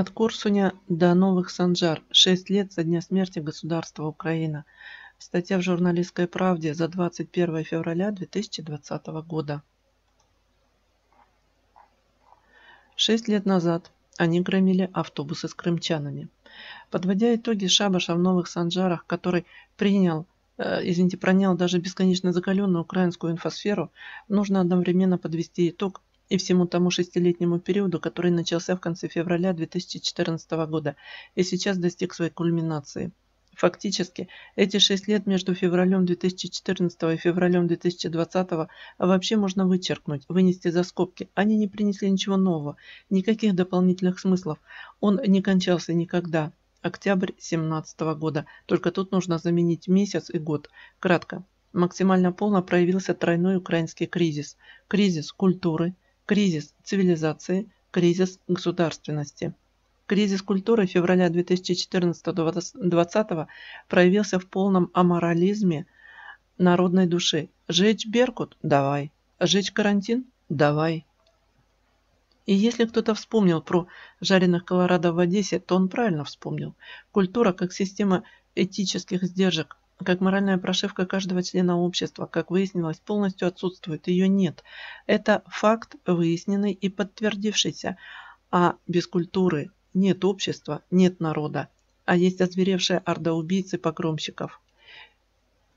От Корсуня до Новых Санжар. Шесть лет со дня смерти государства Украина. Статья в журналистской правде за 21 февраля 2020 года. Шесть лет назад они громили автобусы с крымчанами. Подводя итоги шабаша в Новых Санжарах, который принял э, извините, пронял даже бесконечно закаленную украинскую инфосферу, нужно одновременно подвести итог и всему тому шестилетнему периоду, который начался в конце февраля 2014 года и сейчас достиг своей кульминации. Фактически, эти шесть лет между февралем 2014 и февралем 2020 вообще можно вычеркнуть, вынести за скобки. Они не принесли ничего нового, никаких дополнительных смыслов. Он не кончался никогда. Октябрь 2017 года. Только тут нужно заменить месяц и год. Кратко. Максимально полно проявился тройной украинский кризис. Кризис культуры, Кризис цивилизации, кризис государственности. Кризис культуры февраля 2014-2020 проявился в полном аморализме народной души. Жечь Беркут? Давай. Жечь карантин? Давай. И если кто-то вспомнил про жареных Колорадо в Одессе, то он правильно вспомнил. Культура как система этических сдержек как моральная прошивка каждого члена общества, как выяснилось, полностью отсутствует, ее нет. Это факт, выясненный и подтвердившийся. А без культуры нет общества, нет народа, а есть озверевшая орда убийц и погромщиков.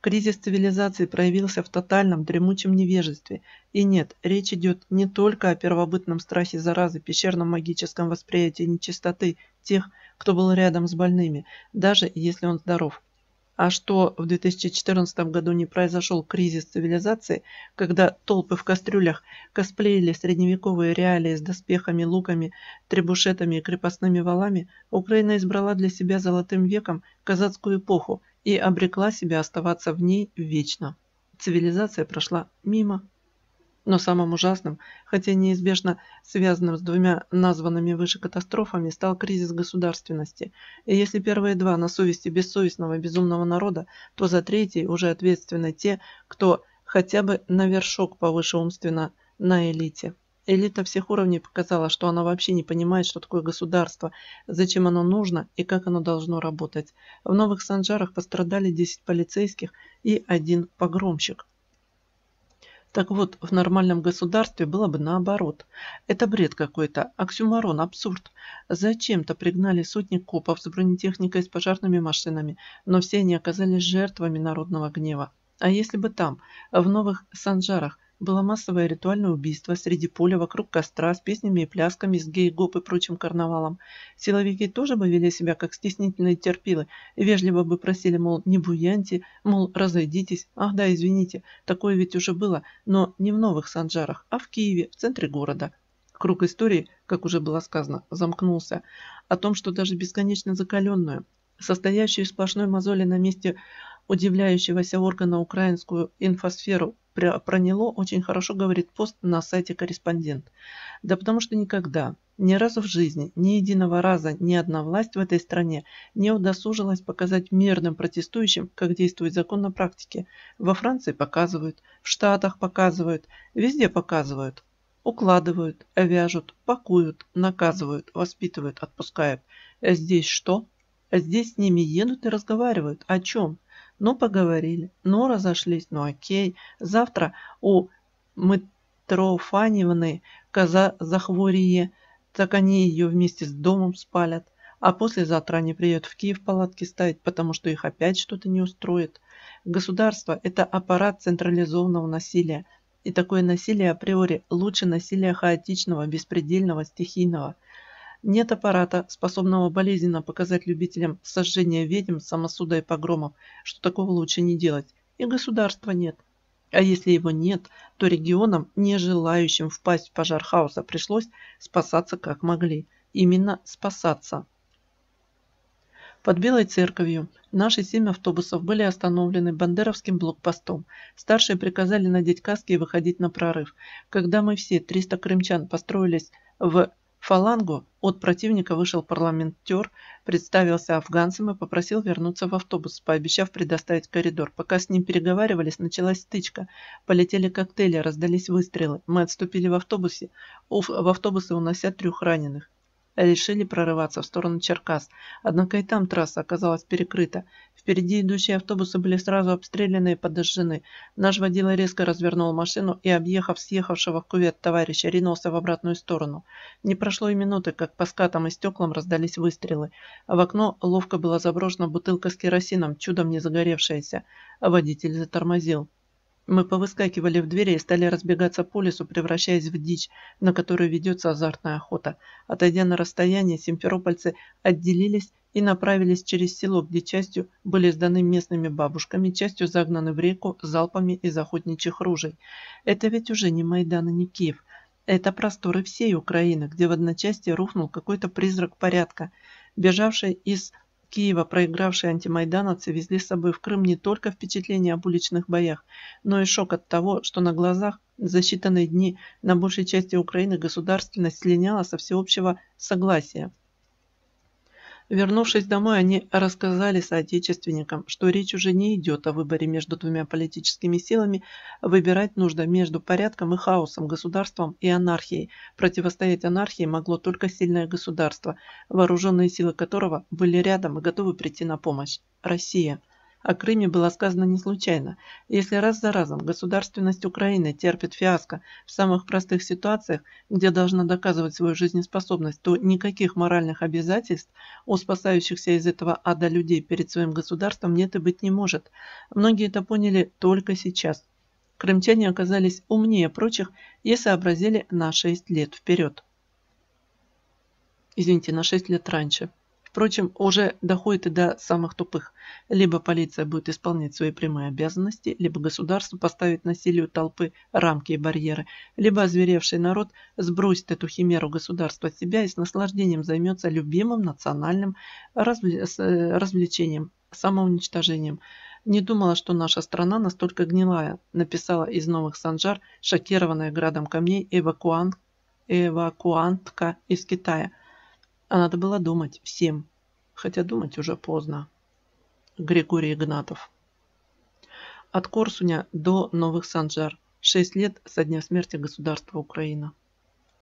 Кризис цивилизации проявился в тотальном дремучем невежестве. И нет, речь идет не только о первобытном страхе заразы, пещерном магическом восприятии нечистоты тех, кто был рядом с больными, даже если он здоров – а что в 2014 году не произошел кризис цивилизации, когда толпы в кастрюлях косплеили средневековые реалии с доспехами, луками, требушетами и крепостными валами, Украина избрала для себя золотым веком казацкую эпоху и обрекла себя оставаться в ней вечно. Цивилизация прошла мимо но самым ужасным, хотя неизбежно связанным с двумя названными выше катастрофами, стал кризис государственности. И если первые два на совести бессовестного безумного народа, то за третий уже ответственны те, кто хотя бы на вершок повыше умственно на элите. Элита всех уровней показала, что она вообще не понимает, что такое государство, зачем оно нужно и как оно должно работать. В Новых Санжарах пострадали 10 полицейских и один погромщик. Так вот, в нормальном государстве было бы наоборот. Это бред какой-то, оксюмарон, абсурд. Зачем-то пригнали сотни копов с бронетехникой с пожарными машинами, но все они оказались жертвами народного гнева. А если бы там, в новых Санжарах, было массовое ритуальное убийство среди поля вокруг костра с песнями и плясками, с гей-гоп и прочим карнавалом. Силовики тоже бы вели себя как стеснительные терпилы, вежливо бы просили, мол, не буяньте, мол, разойдитесь. Ах да, извините, такое ведь уже было, но не в Новых Санжарах, а в Киеве, в центре города. Круг истории, как уже было сказано, замкнулся. О том, что даже бесконечно закаленную, состоящую из сплошной мозоли на месте удивляющегося органа украинскую инфосферу проняло, очень хорошо говорит пост на сайте корреспондент. Да потому что никогда, ни разу в жизни, ни единого раза ни одна власть в этой стране не удосужилась показать мирным протестующим, как действует закон на практике. Во Франции показывают, в Штатах показывают, везде показывают. Укладывают, вяжут, пакуют, наказывают, воспитывают, отпускают. А здесь что? А здесь с ними едут и разговаривают. О чем? Ну, поговорили, ну, разошлись, ну, окей. Завтра у Митрофаневны коза захворие, так они ее вместе с домом спалят. А послезавтра они приедут в Киев палатки ставить, потому что их опять что-то не устроит. Государство – это аппарат централизованного насилия. И такое насилие априори лучше насилия хаотичного, беспредельного, стихийного. Нет аппарата, способного болезненно показать любителям сожжения ведьм, самосуда и погромов, что такого лучше не делать. И государства нет. А если его нет, то регионам, не желающим впасть в пожар хаоса, пришлось спасаться как могли. Именно спасаться. Под Белой Церковью наши семь автобусов были остановлены бандеровским блокпостом. Старшие приказали надеть каски и выходить на прорыв. Когда мы все, 300 крымчан, построились в фалангу от противника вышел парламентер, представился афганцем и попросил вернуться в автобус, пообещав предоставить коридор. Пока с ним переговаривались, началась стычка. Полетели коктейли, раздались выстрелы. Мы отступили в автобусе, в автобусы унося трех раненых решили прорываться в сторону Черкас. Однако и там трасса оказалась перекрыта. Впереди идущие автобусы были сразу обстреляны и подожжены. Наш водила резко развернул машину и, объехав съехавшего в кувет товарища, ринулся в обратную сторону. Не прошло и минуты, как по скатам и стеклам раздались выстрелы. В окно ловко была заброшена бутылка с керосином, чудом не загоревшаяся. Водитель затормозил. Мы повыскакивали в двери и стали разбегаться по лесу, превращаясь в дичь, на которую ведется азартная охота. Отойдя на расстояние, симферопольцы отделились и направились через село, где частью были сданы местными бабушками, частью загнаны в реку залпами из охотничьих ружей. Это ведь уже не Майдан и не Киев. Это просторы всей Украины, где в одночасье рухнул какой-то призрак порядка. Бежавшие из Киева проигравшие антимайдановцы везли с собой в Крым не только впечатление об уличных боях, но и шок от того, что на глазах за считанные дни на большей части Украины государственность слиняла со всеобщего согласия – Вернувшись домой, они рассказали соотечественникам, что речь уже не идет о выборе между двумя политическими силами, выбирать нужно между порядком и хаосом, государством и анархией. Противостоять анархии могло только сильное государство, вооруженные силы которого были рядом и готовы прийти на помощь. Россия о Крыме было сказано не случайно. Если раз за разом государственность Украины терпит фиаско в самых простых ситуациях, где должна доказывать свою жизнеспособность, то никаких моральных обязательств у спасающихся из этого ада людей перед своим государством нет и быть не может. Многие это поняли только сейчас. Крымчане оказались умнее прочих и сообразили на 6 лет вперед. Извините, на 6 лет раньше. Впрочем, уже доходит и до самых тупых. Либо полиция будет исполнять свои прямые обязанности, либо государство поставит насилию толпы рамки и барьеры, либо озверевший народ сбросит эту химеру государства от себя и с наслаждением займется любимым национальным э, развлечением, самоуничтожением. Не думала, что наша страна настолько гнилая, написала из новых санжар шокированная градом камней эвакуант, эвакуантка из Китая – а надо было думать всем, хотя думать уже поздно. Григорий Игнатов От Корсуня до Новых Санжар. Шесть лет со дня смерти государства Украина.